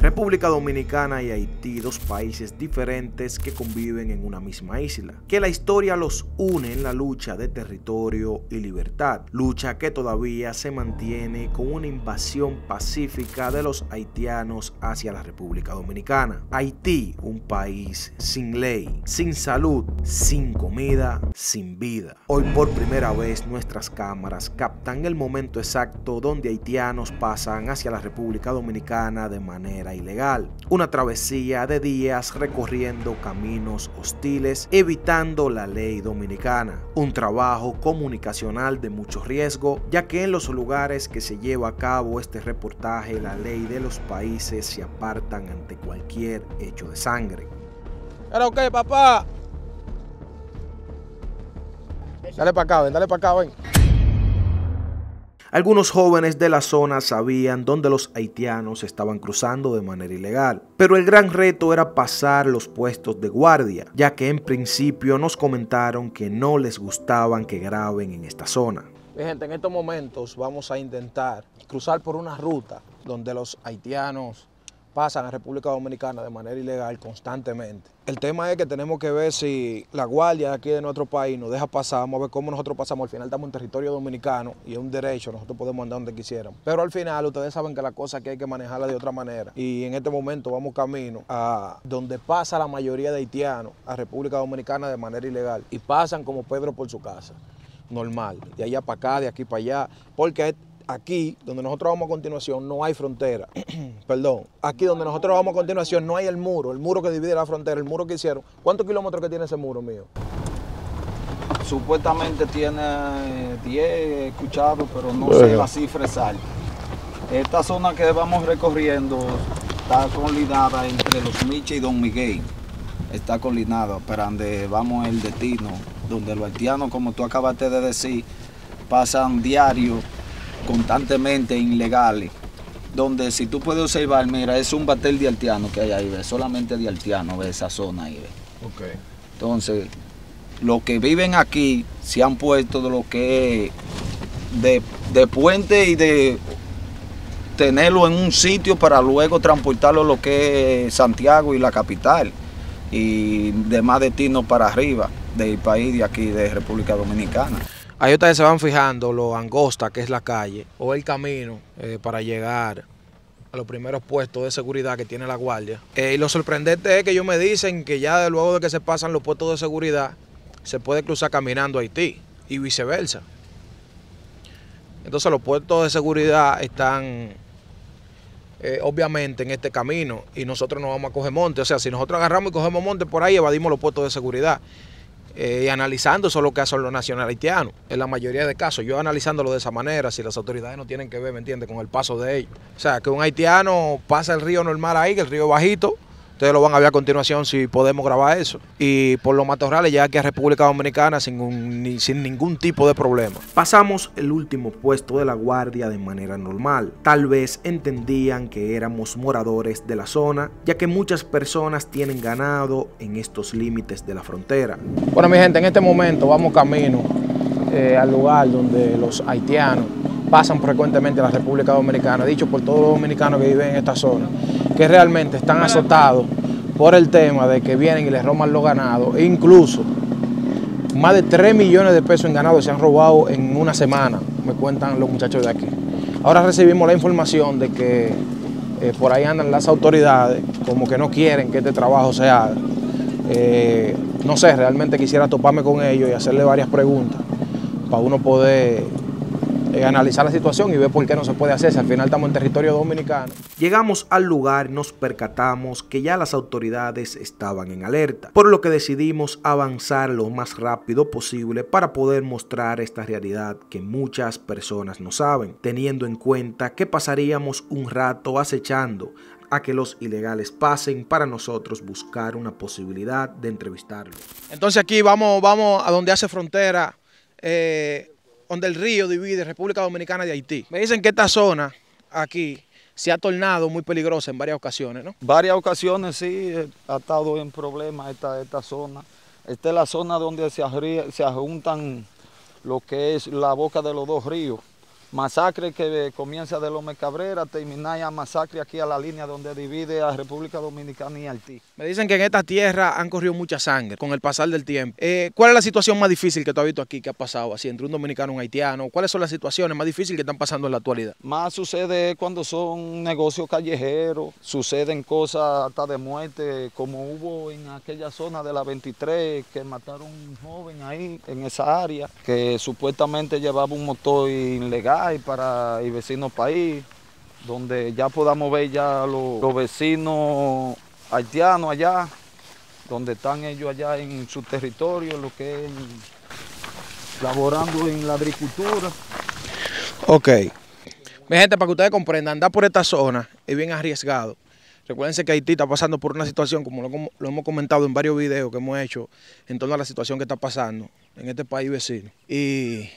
República Dominicana y Haití, dos países diferentes que conviven en una misma isla, que la historia los une en la lucha de territorio y libertad, lucha que todavía se mantiene con una invasión pacífica de los haitianos hacia la República Dominicana. Haití, un país sin ley, sin salud, sin comida, sin vida. Hoy por primera vez nuestras cámaras captan el momento exacto donde haitianos pasan hacia la República Dominicana de manera ilegal. Una travesía de días recorriendo caminos hostiles, evitando la ley dominicana. Un trabajo comunicacional de mucho riesgo, ya que en los lugares que se lleva a cabo este reportaje, la ley de los países se apartan ante cualquier hecho de sangre. Pero ok, papá. Dale para acá, ven, dale para acá, ven. Algunos jóvenes de la zona sabían dónde los haitianos estaban cruzando de manera ilegal, pero el gran reto era pasar los puestos de guardia, ya que en principio nos comentaron que no les gustaban que graben en esta zona. Gente, en estos momentos vamos a intentar cruzar por una ruta donde los haitianos pasan a República Dominicana de manera ilegal constantemente. El tema es que tenemos que ver si la guardia de aquí de nuestro país nos deja pasar, vamos a ver cómo nosotros pasamos. Al final estamos en territorio dominicano y es un derecho, nosotros podemos andar donde quisiéramos. Pero al final ustedes saben que la cosa que hay que manejarla de otra manera y en este momento vamos camino a donde pasa la mayoría de haitianos a República Dominicana de manera ilegal y pasan como Pedro por su casa normal, de allá para acá, de aquí para allá, porque aquí donde nosotros vamos a continuación no hay frontera. Perdón. Aquí donde nosotros vamos a continuación no hay el muro, el muro que divide la frontera, el muro que hicieron. ¿Cuántos kilómetros que tiene ese muro mío? Supuestamente tiene 10 eh, escuchados, pero no sé la cifra exacta. Esta zona que vamos recorriendo está colinada entre Los Miche y Don Miguel. Está colinada, para donde vamos el destino, donde los haitianos, como tú acabaste de decir, pasan diario constantemente ilegales, donde si tú puedes observar, mira, es un batel de altiano que hay ahí, solamente de altiano, de esa zona ahí. Entonces, los que viven aquí se han puesto de lo que es de, de puente y de tenerlo en un sitio para luego transportarlo a lo que es Santiago y la capital y demás destinos para arriba del país de aquí de República Dominicana. Ahí ustedes se van fijando lo angosta que es la calle o el camino eh, para llegar a los primeros puestos de seguridad que tiene la guardia. Eh, y lo sorprendente es que ellos me dicen que ya luego de que se pasan los puestos de seguridad, se puede cruzar caminando a Haití y viceversa. Entonces los puestos de seguridad están eh, obviamente en este camino y nosotros no vamos a coger monte. O sea, si nosotros agarramos y cogemos monte por ahí, evadimos los puestos de seguridad. Eh, y analizando eso lo que hacen los nacionales haitianos, en la mayoría de casos. Yo analizándolo de esa manera, si las autoridades no tienen que ver, ¿me entiendes?, con el paso de ellos. O sea, que un haitiano pasa el río normal ahí, que el río bajito, Ustedes lo van a ver a continuación si podemos grabar eso. Y por los matorrales ya que a República Dominicana sin, sin ningún tipo de problema. Pasamos el último puesto de la guardia de manera normal. Tal vez entendían que éramos moradores de la zona, ya que muchas personas tienen ganado en estos límites de la frontera. Bueno mi gente, en este momento vamos camino eh, al lugar donde los haitianos pasan frecuentemente a la República Dominicana, dicho por todos los dominicanos que viven en esta zona que realmente están azotados por el tema de que vienen y les roban los ganados. E incluso más de 3 millones de pesos en ganado se han robado en una semana, me cuentan los muchachos de aquí. Ahora recibimos la información de que eh, por ahí andan las autoridades, como que no quieren que este trabajo se haga. Eh, no sé, realmente quisiera toparme con ellos y hacerle varias preguntas para uno poder eh, analizar la situación y ver por qué no se puede hacer si al final estamos en territorio dominicano. Llegamos al lugar nos percatamos que ya las autoridades estaban en alerta, por lo que decidimos avanzar lo más rápido posible para poder mostrar esta realidad que muchas personas no saben, teniendo en cuenta que pasaríamos un rato acechando a que los ilegales pasen para nosotros buscar una posibilidad de entrevistarlos. Entonces aquí vamos, vamos a donde hace frontera eh, donde el río divide República Dominicana de Haití. Me dicen que esta zona aquí se ha tornado muy peligrosa en varias ocasiones, ¿no? Varias ocasiones sí, eh, ha estado en problemas esta, esta zona. Esta es la zona donde se, se juntan lo que es la boca de los dos ríos masacre que eh, comienza de Lome Cabrera, termina ya masacre aquí a la línea donde divide a República Dominicana y Haití. Me dicen que en esta tierra han corrido mucha sangre con el pasar del tiempo. Eh, ¿Cuál es la situación más difícil que tú has visto aquí, que ha pasado así entre un dominicano y un haitiano? ¿Cuáles son las situaciones más difíciles que están pasando en la actualidad? Más sucede cuando son negocios callejeros, suceden cosas hasta de muerte, como hubo en aquella zona de la 23 que mataron un joven ahí, en esa área, que supuestamente llevaba un motor ilegal y para el vecino país, donde ya podamos ver ya los, vecinos haitianos allá, donde están ellos allá en su territorio, lo que es laborando en la agricultura. Ok. Mi gente, para que ustedes comprendan, andar por esta zona es bien arriesgado. Recuérdense que Haití está pasando por una situación, como lo, como lo, hemos comentado en varios videos que hemos hecho, en torno a la situación que está pasando en este país vecino. Y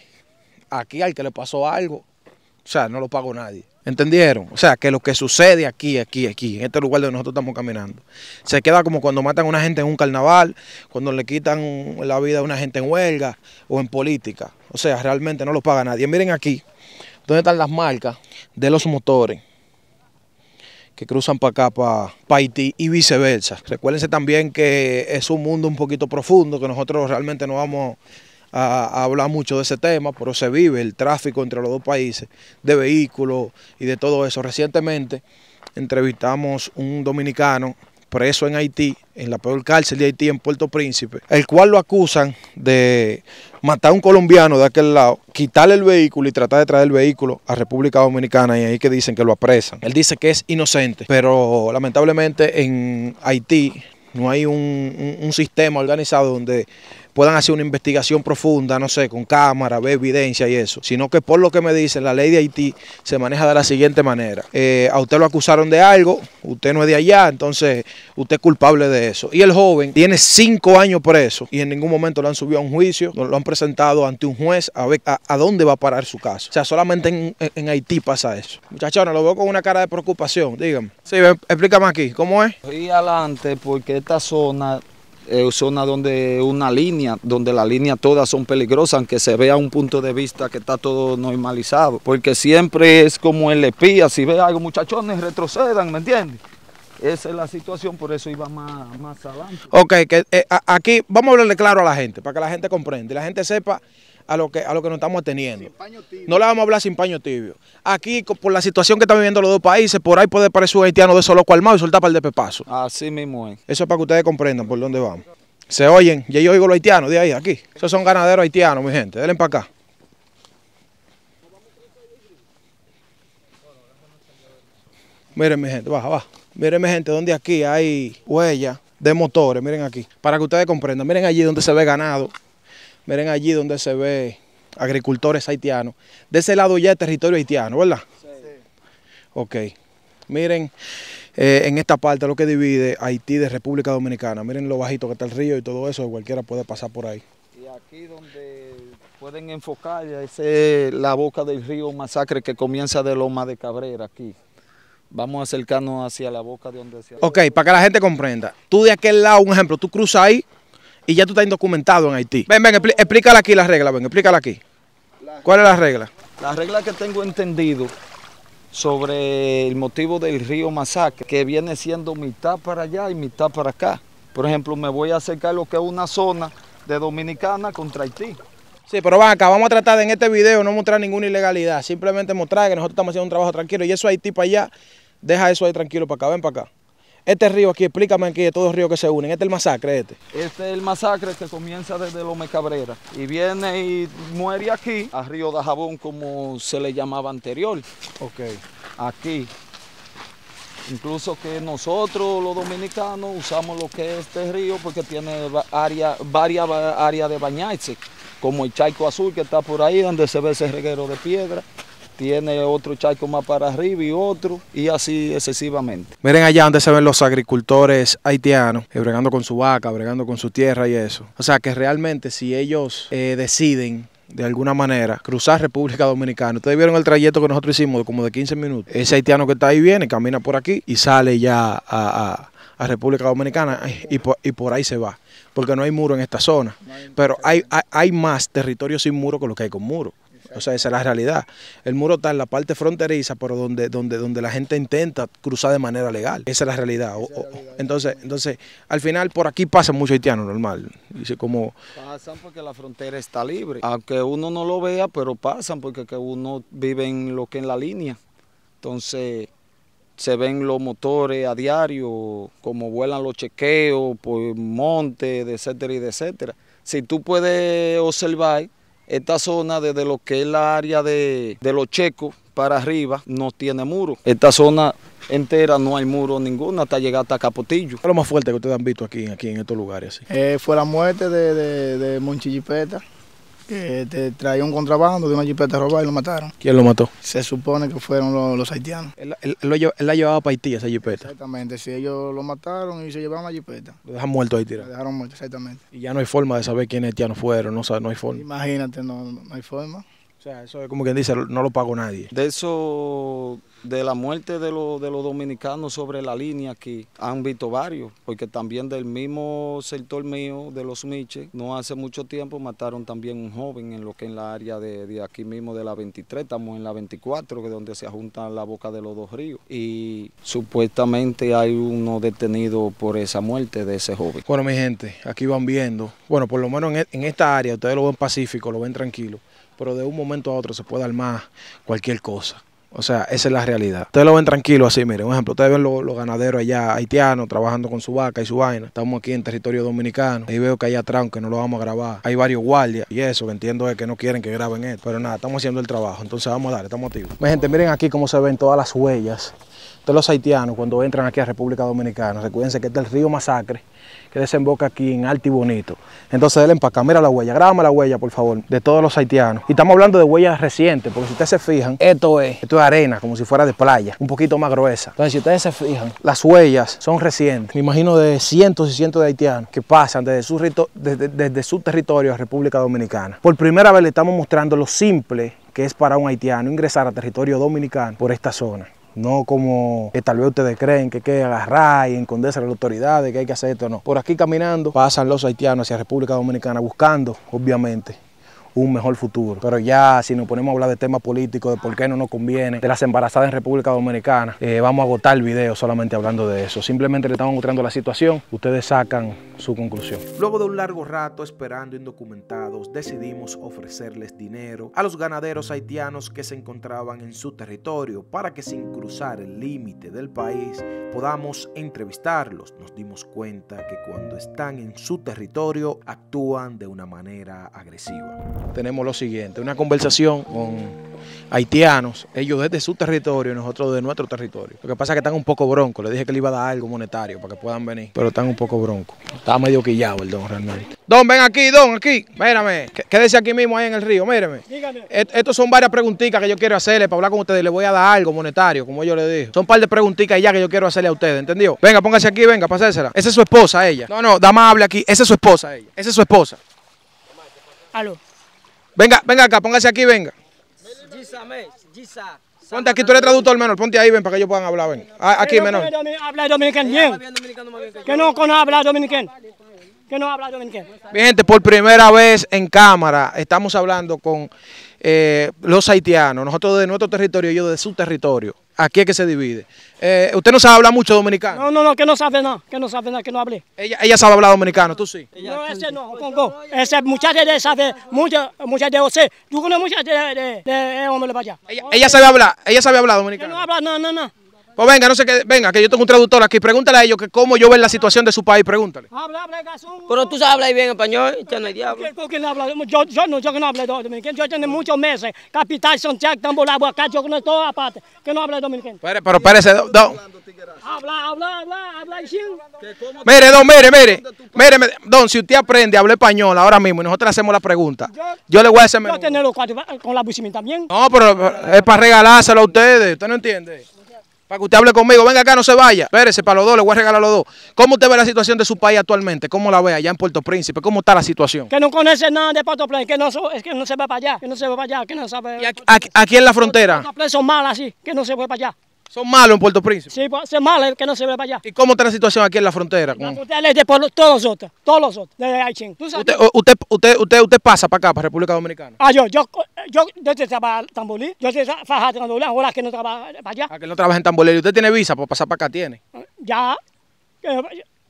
aquí al que le pasó algo, o sea, no lo pagó nadie. ¿Entendieron? O sea, que lo que sucede aquí, aquí, aquí, en este lugar donde nosotros estamos caminando, se queda como cuando matan a una gente en un carnaval, cuando le quitan la vida a una gente en huelga o en política. O sea, realmente no lo paga nadie. Miren aquí, ¿dónde están las marcas de los motores que cruzan para acá, para, Haití y viceversa. Recuérdense también que es un mundo un poquito profundo, que nosotros realmente no vamos a, hablar mucho de ese tema, pero se vive el tráfico entre los dos países de vehículos y de todo eso. Recientemente entrevistamos un dominicano preso en Haití, en la peor cárcel de Haití, en Puerto Príncipe, el cual lo acusan de matar a un colombiano de aquel lado, quitarle el vehículo y tratar de traer el vehículo a República Dominicana y ahí que dicen que lo apresan. Él dice que es inocente, pero lamentablemente en Haití no hay un sistema organizado donde puedan hacer una investigación profunda, no sé, con cámara, ver evidencia y eso, sino que por lo que me dicen, la ley de Haití se maneja de la siguiente manera. Eh, a usted lo acusaron de algo, usted no es de allá, entonces usted es culpable de eso. Y el joven tiene cinco años preso y en ningún momento lo han subido a un juicio, lo han presentado ante un juez a ver a, dónde va a parar su caso. O sea, solamente en, Haití pasa eso. Muchachones, lo veo con una cara de preocupación, díganme. Sí, explícame aquí, ¿cómo es? Y adelante porque esta zona eh, zona donde una línea, donde las líneas todas son peligrosas, aunque se vea un punto de vista que está todo normalizado, porque siempre es como el espía, si ve algo muchachones retrocedan, ¿me entiendes? Esa es la situación, por eso iba más, más adelante. Ok, que, eh, aquí vamos a hablarle claro a la gente, para que la gente comprenda la gente sepa a lo que, a lo que nos estamos atendiendo, No le vamos a hablar sin paño tibio. Aquí, por la situación que están viviendo los dos países, por ahí puede parecer un haitiano de solo loco armado y soltar para el de pepazo. Así mismo es. Eso es para que ustedes comprendan por dónde vamos. Se oyen, y yo oigo los haitianos de ahí, aquí. Esos son ganaderos haitianos, mi gente. Denle para acá. Miren mi gente, baja, baja. Miren mi gente, donde aquí hay huella de motores, miren aquí. Para que ustedes comprendan, miren allí donde se ve ganado. Miren allí donde se ve agricultores haitianos. De ese lado ya es territorio haitiano, ¿verdad? Sí. Ok. Miren eh, en esta parte lo que divide Haití de República Dominicana. Miren lo bajito que está el río y todo eso, cualquiera puede pasar por ahí. Y aquí donde pueden enfocar es la boca del río Masacre que comienza de Loma de Cabrera aquí. Vamos a acercarnos hacia la boca de donde se... Ok, para que la gente comprenda. Tú de aquel lado, un ejemplo, tú cruzas ahí, y ya tú estás indocumentado en Haití. Ven, ven, explícala aquí la regla, ven, explícala aquí. ¿Cuál es la regla? La regla que tengo entendido sobre el motivo del río Masacre, que viene siendo mitad para allá y mitad para acá. Por ejemplo, me voy a acercar lo que es una zona de Dominicana contra Haití. Sí, pero van acá, vamos a tratar de en este video no mostrar ninguna ilegalidad, simplemente mostrar que nosotros estamos haciendo un trabajo tranquilo y eso Haití para allá, deja eso ahí tranquilo para acá, ven para acá. Este río aquí, explícame aquí todos los ríos que se unen. Este es el masacre, este. Este es el masacre que comienza desde Lome Cabrera y viene y muere aquí, a Río de Jabón, como se le llamaba anterior. Ok. Aquí. Incluso que nosotros, los dominicanos, usamos lo que es este río porque tiene varias áreas de bañarse, como el Chaico Azul que está por ahí, donde se ve ese reguero de piedra tiene otro charco más para arriba y otro, y así excesivamente. Miren allá donde se ven los agricultores haitianos, eh, bregando con su vaca, bregando con su tierra y eso. O sea que realmente si ellos eh, deciden de alguna manera, cruzar República Dominicana. Ustedes vieron el trayecto que nosotros hicimos, como de 15 minutos. Ese haitiano que está ahí viene, camina por aquí y sale ya a, República Dominicana eh, y, por, ahí se va. Porque no hay muro en esta zona. Pero hay, hay más territorio sin muro que lo que hay con muro. O sea, esa es la realidad. El muro está en la parte fronteriza, pero donde, donde, donde la gente intenta cruzar de manera legal. Esa es la realidad. entonces, entonces, al final por aquí pasan muchos haitianos, normal. Dice Pasan porque la frontera está libre. Aunque uno no lo vea, pero pasan porque que uno vive en lo que en la línea. Entonces se ven los motores a diario, como vuelan los chequeos por monte, etcétera, y etcétera. Si tú puedes observar, esta zona desde lo que es la área de, de los checos para arriba no tiene muro. Esta zona entera no hay muro ninguno hasta llegar hasta Capotillo. ¿Qué es lo más fuerte que ustedes han visto aquí, aquí en estos lugares? Eh, fue la muerte de, de, de Monchillipeta que te traía un contrabando de una jipeta robada y lo mataron. ¿Quién lo mató? Se supone que fueron los, haitianos. Él, él, él, lo, él, la llevaba para Haití, esa jipeta. Exactamente, si ellos lo mataron y se llevaron la jipeta. Lo dejaron muerto ahí tirado. Lo dejaron muerto, exactamente. Y ya no hay forma de saber quiénes haitianos fueron, no, no hay forma. Imagínate, no, no hay forma. O sea, eso es como quien dice, no lo pagó nadie. De eso de la muerte de, de, los dominicanos sobre la línea aquí han visto varios, porque también del mismo sector mío, de los Miches, no hace mucho tiempo mataron también un joven en lo que en la área de, aquí mismo de la 23, estamos en la 24, que es donde se juntan la boca de los dos ríos, y supuestamente hay uno detenido por esa muerte de ese joven. Bueno, mi gente, aquí van viendo, bueno, por lo menos en, e, en esta área, ustedes lo ven pacífico, lo ven tranquilo, pero de un momento a otro se puede armar cualquier cosa. O sea, esa es la realidad. Ustedes lo ven tranquilo así, miren, un ejemplo, ustedes ven los, ganaderos allá haitianos trabajando con su vaca y su vaina. Estamos aquí en territorio dominicano. Ahí veo que hay atrás, aunque no lo vamos a grabar, hay varios guardias. Y eso que entiendo que no quieren que graben esto. Pero nada, estamos haciendo el trabajo. Entonces vamos a dar, estamos activos. Mi gente, miren aquí cómo se ven todas las huellas de los haitianos cuando entran aquí a República Dominicana. Recuérdense que este es el río Masacre que desemboca aquí en Alto y Bonito. Entonces para acá, mira la huella, grábame la huella por favor, de todos los haitianos. Y estamos hablando de huellas recientes, porque si ustedes se fijan, esto es, esto es arena, como si fuera de playa, un poquito más gruesa. Entonces si ustedes se fijan, las huellas son recientes, me imagino de cientos y cientos de haitianos que pasan desde su, desde, desde su territorio a República Dominicana. Por primera vez le estamos mostrando lo simple que es para un haitiano ingresar a territorio dominicano por esta zona. No como que tal vez ustedes creen que hay que agarrar y enconderse a las autoridades, que hay que hacer esto, no. Por aquí caminando pasan los haitianos hacia República Dominicana buscando, obviamente, un mejor futuro. Pero ya si nos ponemos a hablar de temas políticos, de por qué no nos conviene, de las embarazadas en República Dominicana, eh, vamos a agotar el video solamente hablando de eso. Simplemente le estamos mostrando la situación, ustedes sacan su conclusión. Luego de un largo rato esperando indocumentados, decidimos ofrecerles dinero a los ganaderos haitianos que se encontraban en su territorio para que sin cruzar el límite del país podamos entrevistarlos. Nos dimos cuenta que cuando están en su territorio actúan de una manera agresiva tenemos lo siguiente, una conversación con haitianos, ellos desde su territorio y nosotros de nuestro territorio. Lo que pasa es que están un poco broncos, le dije que le iba a dar algo monetario para que puedan venir, pero están un poco broncos. Está medio quillado el don realmente. Don, ven aquí, don, aquí, mírame, quédese aquí mismo ahí en el río, míreme estos son varias preguntitas que yo quiero hacerle para hablar con ustedes, le voy a dar algo monetario, como yo le dije. Son un par de preguntitas ya que yo quiero hacerle a ustedes, ¿entendió? Venga, póngase aquí, venga, pasársela. Esa es su esposa, ella. No, no, dama, hable aquí, esa es su esposa, ella. Esa es su esposa. Aló. Venga, venga acá, póngase aquí, venga. Ponte aquí, tú eres traductor menor, ponte ahí, ven, para que ellos puedan hablar, ven. Ah, aquí, menor. Habla dominicano Que no habla dominicano. Que no habla dominicano. Bien, gente, por primera vez en cámara estamos hablando con eh, los haitianos, nosotros de nuestro territorio y ellos de su territorio. Aquí es que se divide. Eh, ¿Usted no sabe hablar mucho dominicano? No, no, no, que no sabe nada, que no sabe nada, que no hable. Ella, ella sabe hablar dominicano, tú sí. No, ese no, Congo. Ese muchacho de sabe, mucha, mucha de José. Tú conoces mucha de, de, de, de hombre para allá. Ella, sabe hablar, ella sabe hablar dominicano. no habla, no, no, no. Pues venga, no sé qué, venga, que yo tengo un traductor aquí, pregúntale a ellos que cómo yo veo la situación de su país, pregúntale. Habla, habla, Pero tú sabes hablar bien español, ya no hay diablo. Yo, yo no, yo no hablo dominicano, yo tengo muchos meses, capital, Santiago, La acá, yo no estoy aparte, que no habla dominicano. Pero, pero espérese, don. Habla, habla, habla, habla, Mire, don, mire, mire, mire, don, si usted aprende a hablar español ahora mismo y nosotros le hacemos la pregunta, yo, le voy a hacer... Yo tener los con la también. No, pero es para regalárselo a ustedes, usted no entiende. Para que usted hable conmigo, venga acá, no se vaya. Espérese, para los dos, le voy a regalar a los dos. ¿Cómo usted ve la situación de su país actualmente? ¿Cómo la ve allá en Puerto Príncipe? ¿Cómo está la situación? Que no conoce nada de Puerto Príncipe, que no, que se va para allá, que no se va para allá, que no sabe. aquí, en la frontera? son malas, sí, que no se fue para allá. ¿Son malos en Puerto Príncipe? Sí, pues, son malos malo el que no se ve para allá. ¿Y cómo está la situación aquí en la frontera? Usted es de por todos los otros, todos los otros, desde Usted, usted, usted, usted, pasa para acá, para República Dominicana? Ah, yo, yo, yo, yo en Tambolí, yo estoy trabajando en Tambolí, ahora que no trabaja para allá. Ah, que no trabaja en Tambolí. ¿Usted tiene visa para pasar para acá? ¿Tiene? Ya, eh,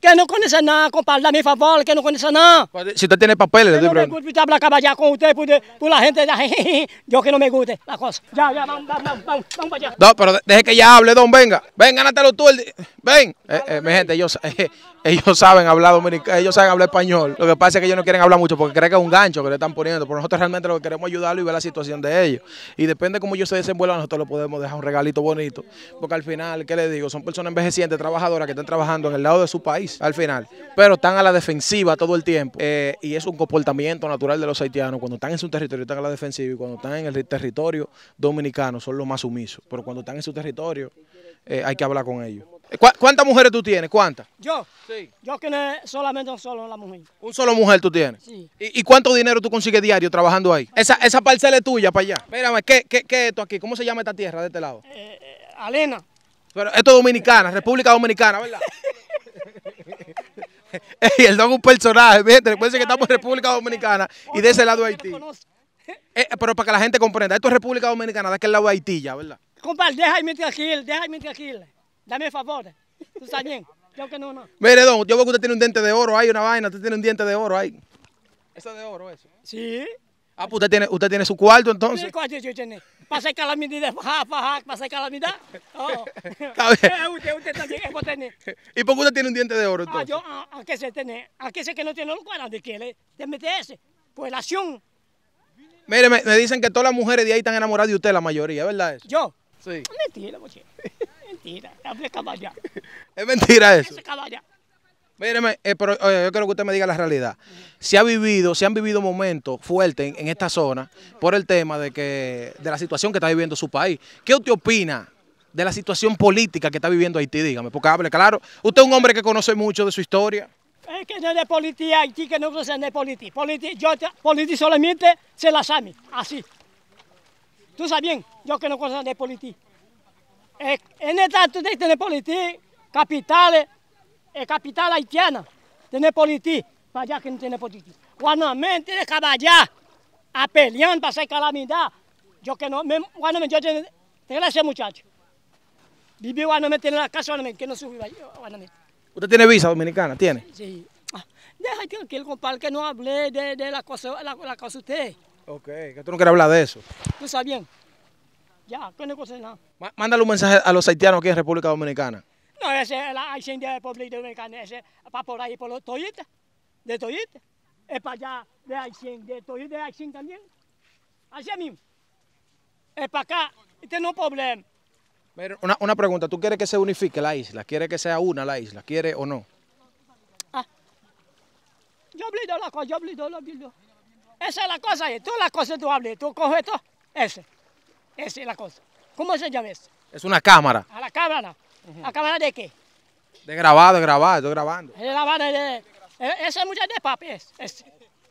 que no conoce nada, compadre, a mi favor, que no conoce nada. Pues, si usted tiene papeles, Yo no me gusta hablar caballero con usted, por, pues, por pues, la gente, yo que no me guste la cosa. Ya, ya, vamos, vamos, vamos, vamos para allá. No, pero deje que ya hable, don, venga, venga, tú. El ven. Eh, eh, mi gente, ellos, eh, ellos saben hablar dominicano, ellos saben hablar español. Lo que pasa es que ellos no quieren hablar mucho porque creen que es un gancho que le están poniendo. Pero nosotros realmente lo que queremos es ayudarlos y ver la situación de ellos. Y depende de cómo ellos se desenvuelvan, nosotros lo podemos dejar un regalito bonito. Porque al final, ¿qué les digo? Son personas envejecientes, trabajadoras que están trabajando en el lado de su país, al final. Pero están a la defensiva todo el tiempo. y es un comportamiento natural de los haitianos. Cuando están en su territorio, están a la defensiva. Y cuando están en el territorio dominicano, son los más sumisos. Pero cuando están en su territorio, hay que hablar con ellos. ¿Cuántas mujeres tú tienes? ¿Cuántas? Yo. Sí. Yo que solamente un solo mujer. ¿Un solo mujer tú tienes? Sí. ¿Y, cuánto dinero tú consigues diario trabajando ahí? Esa, esa parcela es tuya para allá. Espérame, ¿qué, es esto aquí? ¿Cómo se llama esta tierra de este lado? Eh, eh, Alena. Pero esto es Dominicana, República Dominicana, ¿verdad? Ey, el don es un personaje, Puede recuerden que estamos en República Dominicana y de ese lado Haití. Eh, pero para que la gente comprenda, esto es República Dominicana, de aquel lado de Haití ¿verdad? Compadre, déjame tranquilo, déjame tranquilo. Dame el favor. Tú bien Yo que no, no. Mire, don, yo veo que usted tiene un diente de oro ahí, una vaina. Usted tiene un diente de oro ahí. ¿Eso es de oro, eso? Sí. Ah, pues usted tiene, usted tiene su cuarto entonces. Mi cuarto yo tiene. Para hacer calamidad, para hacer calamidad. Oh. Eh, usted, usted también es tener. ¿Y por qué usted tiene un diente de oro ah, entonces? Ah, yo, ¿a, ah, qué se tiene? ¿A ah, qué se que no tiene un cuarto? ¿De qué? ¿De ese? Pues la acción. Mire, me, dicen que todas las mujeres de ahí están enamoradas de usted, la mayoría, ¿verdad eso? ¿Yo? Sí. Mentira, moche mentira. Es mentira eso. Míreme, eh, pero yo quiero que usted me diga la realidad. Se ha vivido, han vivido momentos fuertes en, esta zona por el tema de que de la situación que está viviendo su país. ¿Qué usted opina de la situación política que está viviendo Haití? Dígame, porque hable claro. Usted es un hombre que conoce mucho de su historia. Es que no es de política Haití, que no conoce de política. Politi, yo política solamente se la sabe, así. Tú sabes bien, yo que no conozco de política el eh, tanto este de tener política, capital, eh, capital haitiana, tener política, para allá que no tiene política. Guanamén tiene allá, a pelear para hacer calamidad. Yo que no, Guanamé, yo tengo gracias muchacho. Viví me tiene la casa Guanamé, que no a Guanamén. ¿Usted tiene visa dominicana? ¿Tiene? Sí. Ah, deja tranquilo, compadre, que no hable de, de la cosa, la, la cosa usted. Ok, que tú no quieres hablar de eso. Tú sabes bien. Ya, que no cosa nada. Mándale un mensaje a los haitianos aquí en República Dominicana. No, ese es la hacienda de República Dominicana, ese para por ahí, por los toyitas, de toyitas. Es para allá de Haití, de toyitas de Haití también. Así mismo. Es para acá, y este no es problema. Pero una, una pregunta, ¿tú quieres que se unifique la isla? ¿Quieres que sea una la isla? ¿Quieres o no? Ah. Yo oblido la cosa, yo oblido, la cosa. Esa es la cosa, tú la cosa tú hablas, tú coges todo, ese. Esa es la cosa. ¿Cómo se llama eso? Es una cámara. ¿A la cámara? ¿A la cámara de qué? De grabado, de grabado, estoy grabando. De grabado, de... de ese es muchacho de papi,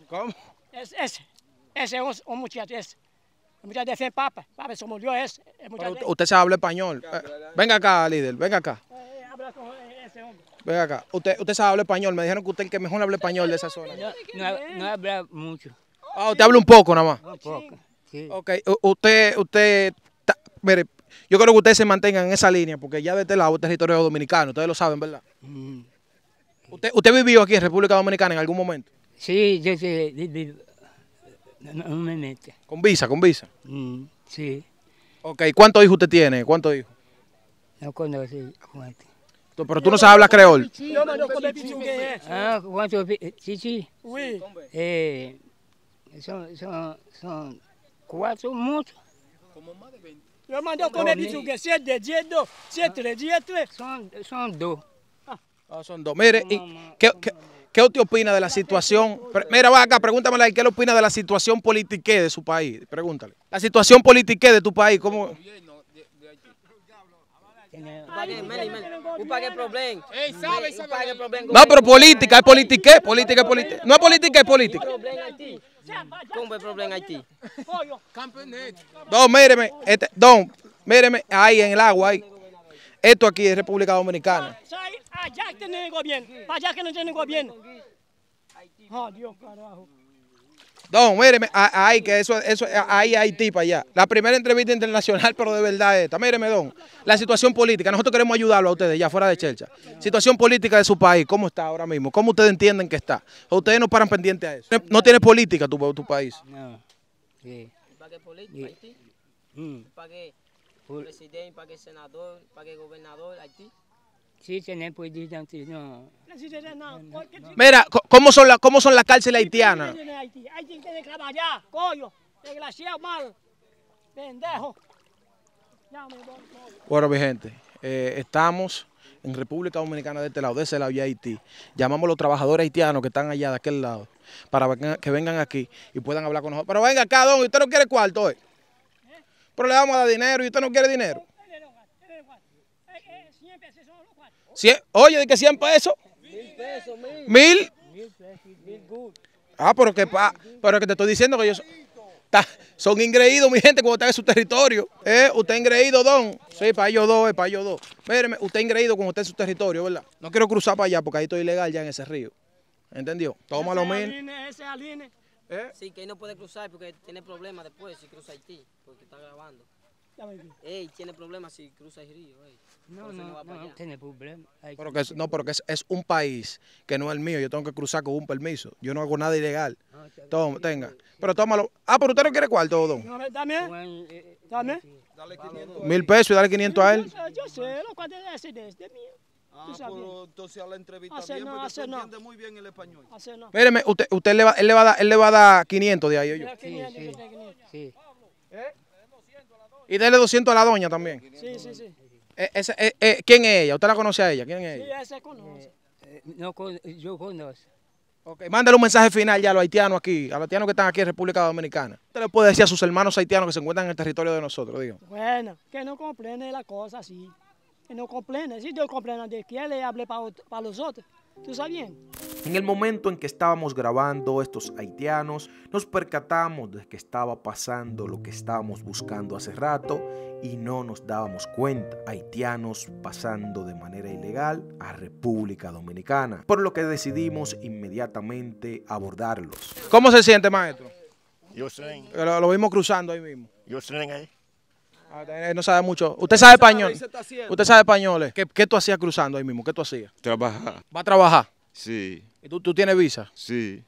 ¿Cómo? Ese, ese. es un, muchacho, ese. El de fe, papa. Papi se murió ese. usted sabe hablar español. venga acá, líder, venga acá. Eh, eh, habla con ese hombre. Venga acá. Usted, usted sabe hablar español. Me dijeron que usted es que mejor habla español de esa zona. no, no habla mucho. Ah, usted habla un poco nada más. Un poco. Ok, usted, usted, mire, yo creo que ustedes se mantengan en esa línea, porque ya de este lado es territorio dominicano, ustedes lo saben, ¿verdad? Mm. ¿Usted, ¿Usted vivió aquí en República Dominicana en algún momento? Sí, yo sí, me ¿Con visa, con visa? Mm, sí. Ok, ¿cuántos hijos usted tiene? ¿Cuántos hijos? No conozco, ¿cuántos? Pero tú no sabes hablar creol. No, no Ah, Sí, sí. Sí. Eh, son Cuatro muchos. Como más de 20. Yo mandó con el dicho que si es de 10, 2, si es 3, 10, 3. Son, son dos. Ah. Oh, son dos. Mire, ¿y qué, qué, qué usted opina de la situación? Mira, va acá, pregúntamela ahí, ¿qué le opina de la situación política de su país? Pregúntale. La situación política de tu país, ¿cómo? No, pero política, es política, es política, es política. No es política, es política. ¿Cómo es problema Haití? Don, míreme, este, don, míreme, ahí en el agua, ahí. Esto aquí es República Dominicana. Allá que no tiene gobierno, allá que no tiene gobierno. Oh, Dios, carajo. Don, mireme, ahí que eso, eso, ahí hay tipa allá. La primera entrevista internacional, pero de verdad esta. Míreme, Don, la situación política, nosotros queremos ayudarlo a ustedes, ya fuera de Chelcha. Situación política de su país, ¿cómo está ahora mismo? ¿Cómo ustedes entienden que está? Ustedes no paran pendientes a eso. ¿No tiene política tu, país? No. ¿Para qué política? Haití? Mm. ¿Para qué presidente? ¿Para qué senador? ¿Para qué gobernador? ¿Haití? Mira, ¿cómo son, la, ¿cómo son las cárceles haitianas? Hay pendejo. Bueno, mi gente, eh, estamos en República Dominicana de este lado, de ese lado y Haití. Llamamos a los trabajadores haitianos que están allá de aquel lado para que vengan aquí y puedan hablar con nosotros. Pero venga acá, don, ¿y usted no quiere cuarto hoy? ¿Eh? Pero le vamos a dar dinero y usted no quiere dinero. 100, oye, ¿de qué 100 pesos? Mil pesos, mil. ah, pero que, pa, pero que te estoy diciendo que ellos son ingreídos, mi gente, cuando están en su territorio. ¿Eh? Usted ingreído, don. Sí, para ellos dos, eh, para ellos dos. Míreme, usted ingreído cuando está en su territorio, ¿verdad? No quiero cruzar para allá porque ahí estoy ilegal ya en ese río. ¿Entendió? Toma lo eh. Sí, que ahí no puede cruzar porque tiene problemas después si cruza Haití, porque está grabando. Ey, tiene problemas si cruza el río. No, no, no, no tiene problemas pero que no, porque es, es, un país que no es el mío. Yo tengo que cruzar con un permiso. Yo no hago nada ilegal. Ah, Toma, tenga. Pero tómalo. Ah, pero usted no quiere cuarto, don. No, dame. Eh, eh, dame. Dale 500. Mil pesos y dale 500 a él. Yo, sé, lo cual es de mío. Ah, pero entonces a la entrevista hace bien, porque entiende muy bien el español. Hace no. Míreme, usted, usted le va, él, le va a dar, él le va a dar 500 de ahí, yo. Sí, sí. sí. ¿Eh? Y déle 200 a la doña también. Sí, sí, sí. Eh, eh, eh, ¿Quién es ella? ¿Usted la conoce a ella? ¿Quién es ella? Sí, esa conoce. no, yo conozco. Ok, mándale un mensaje final ya a los haitianos aquí, a los haitianos que están aquí en República Dominicana. ¿Qué le puede decir a sus hermanos haitianos que se encuentran en el territorio de nosotros? Digo? Bueno, que no comprende la cosa así. Que no comprende. Si Dios comprende de quién le hable para, para los otros. ¿Tú En el momento en que estábamos grabando estos haitianos, nos percatamos de que estaba pasando lo que estábamos buscando hace rato y no nos dábamos cuenta. Haitianos pasando de manera ilegal a República Dominicana, por lo que decidimos inmediatamente abordarlos. ¿Cómo se siente, maestro? Yo estoy. Lo, lo vimos cruzando ahí mismo. Yo estoy ahí. Ah, no sabe mucho. Usted sabe español. Usted sabe español. ¿Qué, tú hacías cruzando ahí mismo? ¿Qué tú hacías? Trabajar. ¿Va a trabajar? Sí. tú, tienes visa? Sí.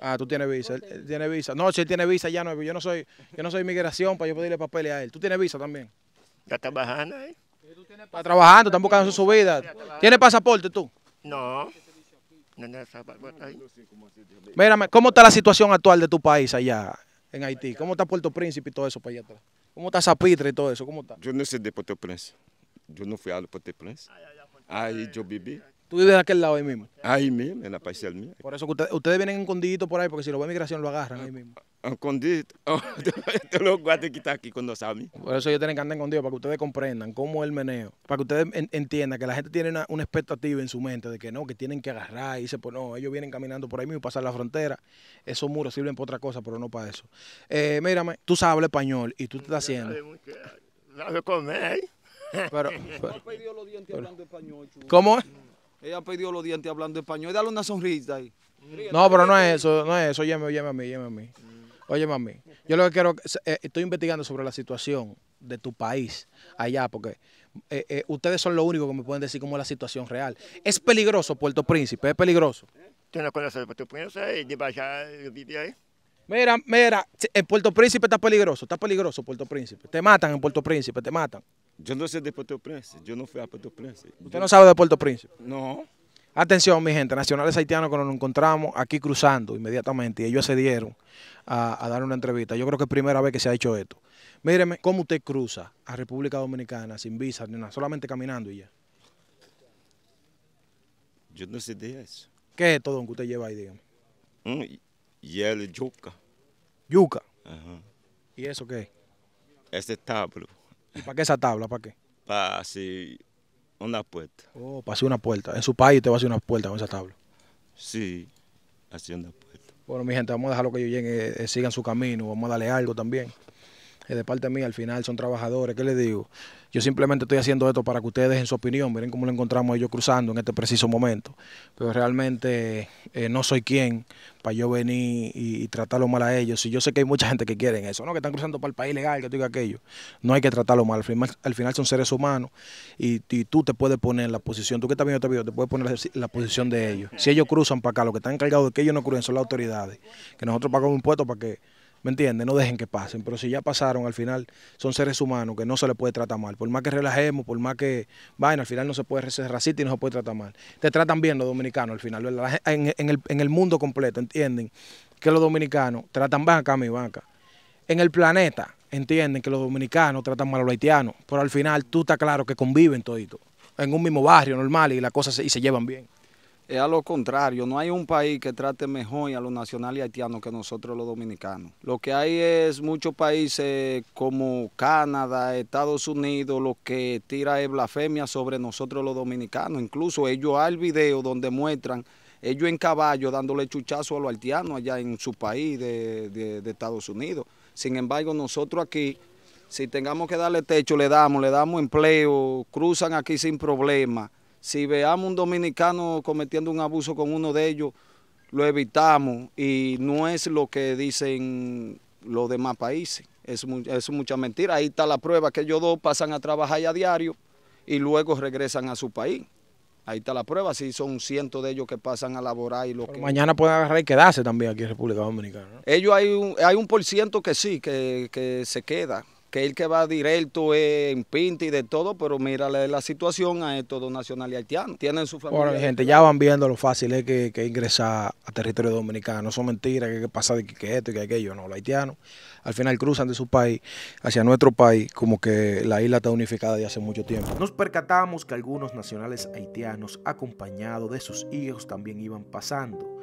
Ah, tú tienes visa. tiene visa. No, si él tiene visa, ya no. Yo no soy, yo no soy migración para yo pedirle papeles a él. ¿Tú tienes visa también? Está trabajando, ahí Está trabajando, están buscando su vida. ¿Tiene pasaporte tú? No. Mírame, ¿cómo está la situación actual de tu país allá en Haití? ¿Cómo está Puerto Príncipe y todo eso para allá atrás? Como está Zapitre e tudo isso, como está? Eu não sei de Prince. eu não fui a Prince. aí eu bebi. Tú vives de aquel lado ahí mismo. Ahí mismo, en la parcial mía. Por eso ustedes vienen escondiditos por ahí, porque si lo ve migración lo agarran ahí mismo. Escondido. los guates que están aquí con los Por eso yo tienen que andar para que ustedes comprendan cómo es el meneo. Para que ustedes entiendan que la gente tiene una, expectativa en su mente de que no, que tienen que agarrar y se pues no, ellos vienen caminando por ahí mismo y pasar la frontera. Esos muros sirven para otra cosa, pero no para eso. Eh, mírame, tú sabes español y tú te estás haciendo. ¿Cómo es? Ella perdió los dientes hablando español. Dale una sonrisa ahí. No, pero no es eso, no es eso. Óyeme, óyeme a mí, óyeme a mí. Óyeme a mí. Yo lo que quiero, eh, estoy investigando sobre la situación de tu país allá, porque eh, eh, ustedes son los únicos que me pueden decir cómo es la situación real. Es peligroso Puerto Príncipe, es peligroso. Tú no conoces Puerto Príncipe, Mira, mira, en Puerto Príncipe está peligroso, está peligroso Puerto Príncipe. Te matan en Puerto Príncipe, te matan. Yo no sé de Puerto Príncipe, yo no fui a Puerto Príncipe. ¿Usted no sabe de Puerto Príncipe? No. Atención, mi gente, nacionales haitianos que nos encontramos aquí cruzando inmediatamente y ellos se dieron a, dar una entrevista. Yo creo que es primera vez que se ha hecho esto. Míreme, ¿cómo usted cruza a República Dominicana sin visa ni nada, solamente caminando y ya? Yo no sé de eso. ¿Qué es esto, lo que usted lleva ahí, dígame? Mm, y el yuca. ¿Yuca? Ajá. ¿Y eso qué es? Ese establo para qué esa tabla? ¿Para qué? Para así una puerta. Oh, para hacer una puerta. En su país te va a hacer una puerta con esa tabla. Sí, una puerta. Bueno, mi gente, vamos a dejarlo que ellos eh, sigan su camino, vamos a darle algo también de parte mía, al final son trabajadores, ¿qué les digo? Yo simplemente estoy haciendo esto para que ustedes en su opinión, miren cómo lo encontramos ellos cruzando en este preciso momento, pero realmente eh, no soy quien para yo venir y, tratarlo mal a ellos, y yo sé que hay mucha gente que quiere eso, ¿no? que están cruzando para el país legal, que digas aquello, no hay que tratarlo mal, al final, son seres humanos y, tú te puedes poner en la posición, tú que estás viendo este te puedes poner la, la posición de ellos, si ellos cruzan para acá, lo que están encargados de que ellos no crucen son las autoridades, que nosotros pagamos impuestos para que ¿Me entiendes? No dejen que pasen, pero si ya pasaron, al final son seres humanos que no se les puede tratar mal. Por más que relajemos, por más que vayan, al final no se puede ser racista y no se puede tratar mal. Te tratan bien los dominicanos al final, En, el, mundo completo, ¿entienden? Que los dominicanos tratan a mi banca. En el planeta entienden que los dominicanos tratan mal a los haitianos, pero al final tú estás claro que conviven todito, en un mismo barrio normal y las cosas y se llevan bien. Es a lo contrario, no hay un país que trate mejor a los nacionales haitianos que nosotros los dominicanos. Lo que hay es muchos países como Canadá, Estados Unidos, lo que tira es blasfemia sobre nosotros los dominicanos. Incluso ellos hay videos donde muestran ellos en caballo dándole chuchazo a los haitianos allá en su país de, de Estados Unidos. Sin embargo, nosotros aquí si tengamos que darle techo, le damos, le damos empleo, cruzan aquí sin problema. Si veamos un dominicano cometiendo un abuso con uno de ellos, lo evitamos y no es lo que dicen los demás países. Es, es mucha mentira. Ahí está la prueba que ellos dos pasan a trabajar a diario y luego regresan a su país. Ahí está la prueba, si son cientos de ellos que pasan a laborar y lo que... Mañana pueden agarrar y quedarse también aquí en República Dominicana. Ellos hay un, hay un por ciento que sí, que, que se queda que el que va directo es en pinta y de todo, pero mírale la situación a estos dos nacionales haitianos. Tienen su familia. Bueno, gente, ya van viendo lo fácil es que, que ingresar a territorio dominicano. son mentiras que pasa que de que, que esto y que aquello. No, los haitianos al final cruzan de su país hacia nuestro país, como que la isla está unificada de hace mucho tiempo. Nos percatamos que algunos nacionales haitianos, acompañados de sus hijos, también iban pasando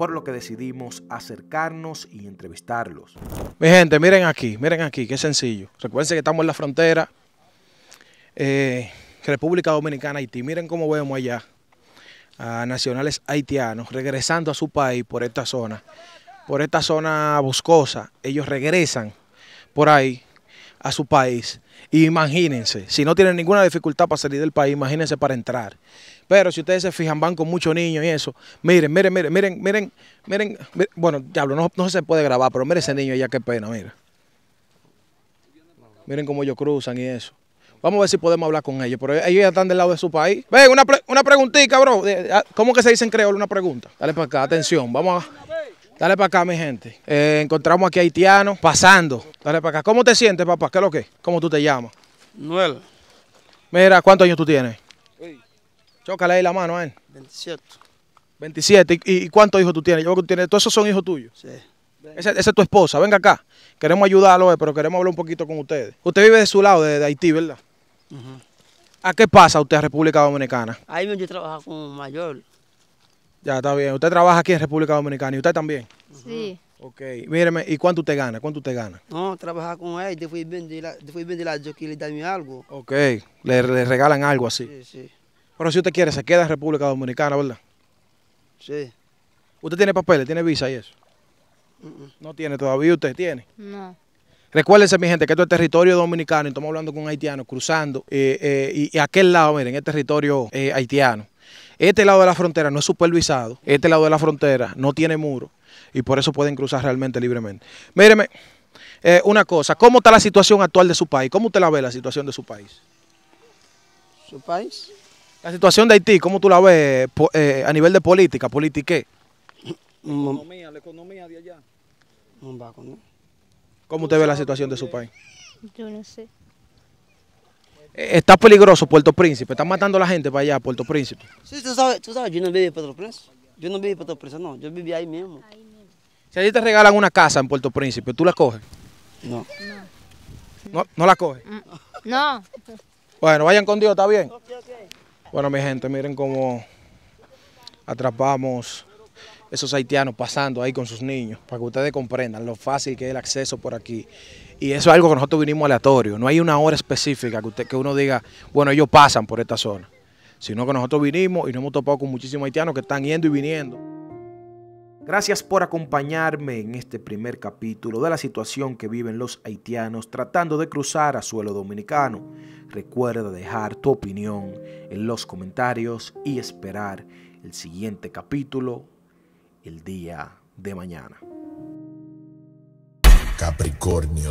por lo que decidimos acercarnos y entrevistarlos. Mi gente, miren aquí, miren aquí, qué sencillo. Recuerden que estamos en la frontera eh, República Dominicana-Haití. Miren cómo vemos allá a nacionales haitianos regresando a su país por esta zona, por esta zona boscosa. Ellos regresan por ahí a su país. imagínense, si no tienen ninguna dificultad para salir del país, imagínense para entrar. Pero si ustedes se fijan, van con muchos niños y eso. Miren, miren, miren, miren, miren, miren. bueno, diablo, no, se puede grabar, pero miren ese niño ya, qué pena, mira. Miren cómo ellos cruzan y eso. Vamos a ver si podemos hablar con ellos, pero ellos ya están del lado de su país. Ven, una, una preguntita, bro. Ah, ¿Cómo que se dice en una pregunta? Dale para acá, atención, vamos a... Dale para acá, mi gente. Eh, encontramos aquí haitianos pasando. Dale para acá. ¿Cómo te sientes, papá? ¿Qué es lo que? ¿Cómo tú te llamas? Noel. Mira, ¿cuántos años tú tienes? Chócale ahí la mano a él. 27. 27. ¿Y, cuántos hijos tú tienes? Yo creo que tú tienes. Todos esos son hijos tuyos. Sí. Esa, es tu esposa. Venga acá. Queremos ayudarlo, eh, pero queremos hablar un poquito con ustedes. Usted vive de su lado, de, Haití, ¿verdad? ¿A qué pasa usted a República Dominicana? Ahí yo trabajo con mayor. Ya, está bien. Usted trabaja aquí en República Dominicana y usted también. Sí. Ok, míreme, ¿y cuánto usted gana? ¿Cuánto te gana? No, trabajar con él, te fui a vender la yo que le algo. Ok, le, le regalan algo así. Sí, sí. Pero si usted quiere, se queda en República Dominicana, ¿verdad? Sí. ¿Usted tiene papeles? ¿Tiene visa y eso? No tiene todavía, ¿usted tiene? No. Recuérdense, mi gente, que esto es territorio dominicano y estamos hablando con un haitiano cruzando. Eh, eh, y, aquel lado, miren, es este territorio eh, haitiano. Este lado de la frontera no es supervisado. Este lado de la frontera no tiene muro. Y por eso pueden cruzar realmente libremente. Míreme, una cosa. ¿Cómo está la situación actual de su país? ¿Cómo usted la ve la situación de su país? ¿Su país? La situación de Haití, ¿cómo tú la ves eh, a nivel de política, politiqué? La economía, la economía de allá. ¿Cómo te ve la situación de su país? Yo no sé. Eh, está peligroso Puerto Príncipe, están matando a la gente para allá, Puerto Príncipe. Sí, tú sabes, tú sabes yo no viví en Puerto Príncipe. Yo no viví en Puerto Príncipe, no, yo viví ahí mismo. Ahí mismo. Si allí te regalan una casa en Puerto Príncipe, ¿tú la coges? No. No, no, la coges. Mm, no. Bueno, vayan con Dios, ¿está bien? Okay, okay. Bueno, mi gente, miren cómo atrapamos esos haitianos pasando ahí con sus niños, para que ustedes comprendan lo fácil que es el acceso por aquí. Y eso es algo que nosotros vinimos aleatorio. No hay una hora específica que, usted, que uno diga, bueno, ellos pasan por esta zona, sino que nosotros vinimos y nos hemos topado con muchísimos haitianos que están yendo y viniendo. Gracias por acompañarme en este primer capítulo de la situación que viven los haitianos tratando de cruzar a suelo dominicano. Recuerda dejar tu opinión en los comentarios y esperar el siguiente capítulo el día de mañana. Capricornio